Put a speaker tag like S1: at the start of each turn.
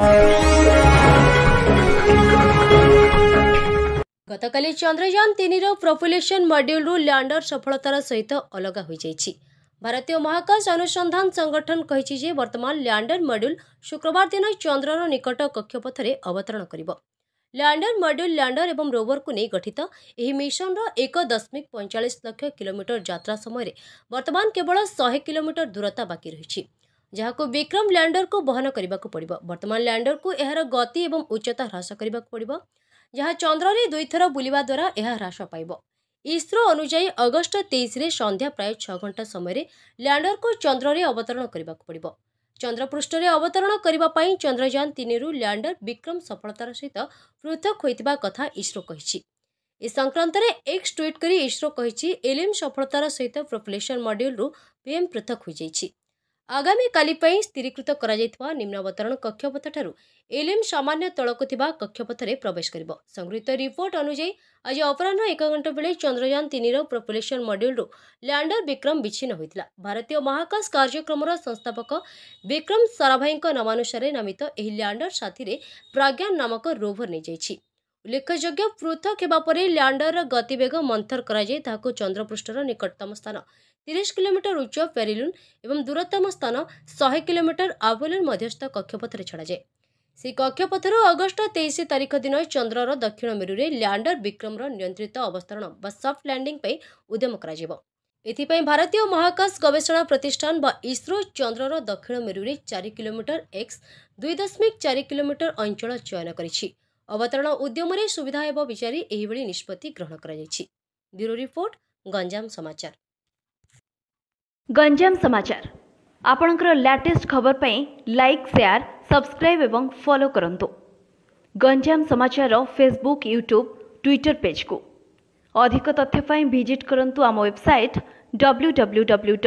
S1: ଗତକାଲି ଚନ୍ଦ୍ରଯାନ ତିନିର ପ୍ରଫୁଲେସନ ମଡ୍ୟୁଲରୁ ଲ୍ୟାଣ୍ଡର ସଫଳତାର ସହିତ ଅଲଗା ହୋଇଯାଇଛି ଭାରତୀୟ ମହାକାଶ ଅନୁସନ୍ଧାନ ସଂଗଠନ କହିଛି ଯେ ବର୍ତ୍ତମାନ ଲ୍ୟାଣ୍ଡର ମଡ୍ୟୁଲ ଶୁକ୍ରବାର ଦିନ ଚନ୍ଦ୍ରର ନିକଟ କକ୍ଷପଥରେ ଅବତରଣ କରିବ ଲ୍ୟାଣ୍ଡର ମଡ୍ୟୁଲ ଲ୍ୟାଣ୍ଡର ଏବଂ ରୋବରକୁ ନେଇ ଗଠିତ ଏହି ମିଶନର ଏକ ଦଶମିକ ପଇଁଚାଳିଶ ଲକ୍ଷ କିଲୋମିଟର ଯାତ୍ରା ସମୟରେ ବର୍ତ୍ତମାନ କେବଳ ଶହେ କିଲୋମିଟର ଦୂରତା ବାକି ରହିଛି ଯାହାକୁ ବିକ୍ରମ ଲ୍ୟାଣ୍ଡରକୁ ବହନ କରିବାକୁ ପଡ଼ିବ ବର୍ତ୍ତମାନ ଲ୍ୟାଣ୍ଡରକୁ ଏହାର ଗତି ଏବଂ ଉଚ୍ଚତା ହ୍ରାସ କରିବାକୁ ପଡ଼ିବ ଯାହା ଚନ୍ଦ୍ରରେ ଦୁଇଥର ବୁଲିବା ଦ୍ୱାରା ଏହା ହ୍ରାସ ପାଇବ ଇସ୍ରୋ ଅନୁଯାୟୀ ଅଗଷ୍ଟ ତେଇଶରେ ସନ୍ଧ୍ୟା ପ୍ରାୟ ଛଅ ଘଣ୍ଟା ସମୟରେ ଲ୍ୟାଣ୍ଡରକୁ ଚନ୍ଦ୍ରରେ ଅବତରଣ କରିବାକୁ ପଡ଼ିବ ଚନ୍ଦ୍ରପୃଷ୍ଠରେ ଅବତରଣ କରିବା ପାଇଁ ଚନ୍ଦ୍ରଯାନ ତିନିରୁ ଲ୍ୟାଣ୍ଡର ବିକ୍ରମ ସଫଳତାର ସହିତ ପୃଥକ ହୋଇଥିବା କଥା ଇସ୍ରୋ କହିଛି ଏ ସଂକ୍ରାନ୍ତରେ ଏକ୍ସ ଟ୍ୱିଟ୍ କରି ଇସ୍ରୋ କହିଛି ଏଲିମ୍ ସଫଳତାର ସହିତ ପ୍ରପୋଲେସନ୍ ମଡ୍ୟୁଲ୍ରୁ ପିଏମ୍ ପୃଥକ ହୋଇଯାଇଛି ଆଗାମୀକାଲି ପାଇଁ ସ୍ଥିରୀକୃତ କରାଯାଇଥିବା ନିମ୍ନବତରଣ କକ୍ଷପଥଠାରୁ ଏଲିମ୍ ସାମାନ୍ୟ ତଳକୁ ଥିବା କକ୍ଷପଥରେ ପ୍ରବେଶ କରିବ ସଂଗୃହୀତ ରିପୋର୍ଟ ଅନୁଯାୟୀ ଆଜି ଅପରାହ୍ନ ଏକ ଘଣ୍ଟା ବେଳେ ଚନ୍ଦ୍ରଯାନ ତିନିର ପ୍ରପୋଲେସନ୍ ମଡ୍ୟୁଲ୍ରୁ ଲ୍ୟାଣ୍ଡର ବିକ୍ରମ ବିଚ୍ଛିନ୍ନ ହୋଇଥିଲା ଭାରତୀୟ ମହାକାଶ କାର୍ଯ୍ୟକ୍ରମର ସଂସ୍ଥାପକ ବିକ୍ରମ ସାରାଭାଇଙ୍କ ନାମାନୁସାରେ ନାମିତ ଏହି ଲ୍ୟାଣ୍ଡର ସାଥିରେ ପ୍ରାଜ୍ଞାନ ନାମକ ରୋଭର ନେଇଯାଇଛି ଉଲ୍ଲେଖଯୋଗ୍ୟ ପୃଥକ ହେବା ପରେ ଲ୍ୟାଣ୍ଡରର ଗତିବେଗ ମନ୍ଥର କରାଯାଇ ତାହାକୁ ଚନ୍ଦ୍ରପୃଷ୍ଠର ନିକଟତମ ସ୍ଥାନ ତିରିଶ କିଲୋମିଟର ଉଚ୍ଚ ପେରିଲୁନ୍ ଏବଂ ଦୂରତମ ସ୍ଥାନ ଶହେ କିଲୋମିଟର ଆଭୁଲୁନ୍ ମଧ୍ୟସ୍ଥ କକ୍ଷପଥରେ ଛଡ଼ାଯାଏ ସେହି କକ୍ଷପଥରୁ ଅଗଷ୍ଟ ତେଇଶ ତାରିଖ ଦିନ ଚନ୍ଦ୍ରର ଦକ୍ଷିଣ ମେରୁରେ ଲ୍ୟାଣ୍ଡର ବିକ୍ରମର ନିୟନ୍ତ୍ରିତ ଅବସ୍ଥାନ ବା ସଫ୍ଟ ଲ୍ୟାଣ୍ଡିଂ ପାଇଁ ଉଦ୍ୟମ କରାଯିବ ଏଥିପାଇଁ ଭାରତୀୟ ମହାକାଶ ଗବେଷଣା ପ୍ରତିଷ୍ଠାନ ବା ଇସ୍ରୋ ଚନ୍ଦ୍ରର ଦକ୍ଷିଣ ମେରୁରେ ଚାରି କିଲୋମିଟର ଏକ୍ସ ଦୁଇ ଦଶମିକ ଚାରି କିଲୋମିଟର ଅଞ୍ଚଳ ଚୟନ କରିଛି अवतरण उद्यमरी सुविधा विषय निष्पत्ति ग्रहण रिपोर्ट
S2: पय like share subscribe follow follow Ganjam समाचार रो फेसबुक युट्युब ट्विटर को अधिक तथ्यप भिजिट गरु आम वेबसइट डब्ल्यु